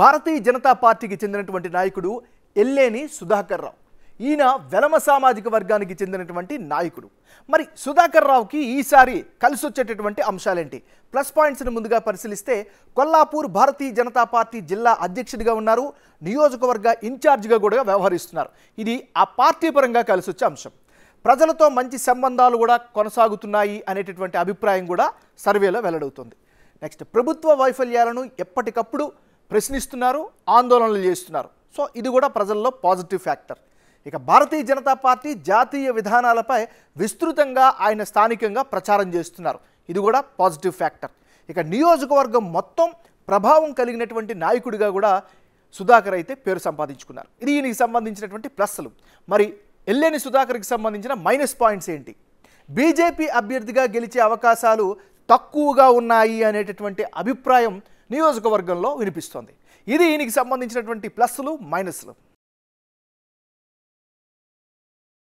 భారతీయ జనతా పార్టీకి చెందినటువంటి నాయకుడు ఎల్లేని సుధాకర్ రావు ఈయన వెలమ సామాజిక వర్గానికి చెందినటువంటి నాయకుడు మరి సుధాకర్ రావుకి ఈసారి కలిసి వచ్చేటటువంటి అంశాలేంటి ప్లస్ పాయింట్స్ని ముందుగా పరిశీలిస్తే కొల్లాపూర్ భారతీయ జనతా పార్టీ జిల్లా అధ్యక్షుడిగా ఉన్నారు నియోజకవర్గ ఇన్ఛార్జిగా కూడా వ్యవహరిస్తున్నారు ఇది ఆ పార్టీ పరంగా కలిసి వచ్చే అంశం ప్రజలతో మంచి సంబంధాలు కూడా కొనసాగుతున్నాయి అనేటటువంటి అభిప్రాయం కూడా సర్వేలో వెల్లడవుతుంది నెక్స్ట్ ప్రభుత్వ వైఫల్యాలను ఎప్పటికప్పుడు ప్రశ్నిస్తున్నారు ఆందోళనలు చేస్తున్నారు సో ఇది కూడా ప్రజల్లో పాజిటివ్ ఫ్యాక్టర్ ఇక భారతీయ జనతా పార్టీ జాతీయ విధానాలపై విస్తృతంగా ఆయన స్థానికంగా ప్రచారం చేస్తున్నారు ఇది కూడా పాజిటివ్ ఫ్యాక్టర్ ఇక నియోజకవర్గం మొత్తం ప్రభావం కలిగినటువంటి నాయకుడిగా కూడా సుధాకర్ అయితే పేరు సంపాదించుకున్నారు ఇది ఈయనకి సంబంధించినటువంటి ప్లస్లు మరి ఎల్లేని సుధాకర్కి సంబంధించిన మైనస్ పాయింట్స్ ఏంటి బీజేపీ అభ్యర్థిగా గెలిచే అవకాశాలు తక్కువగా ఉన్నాయి అనేటటువంటి అభిప్రాయం నియోజకవర్గంలో వినిపిస్తోంది ఇది ఈయనకి సంబంధించినటువంటి ప్లస్లు మైనస్లు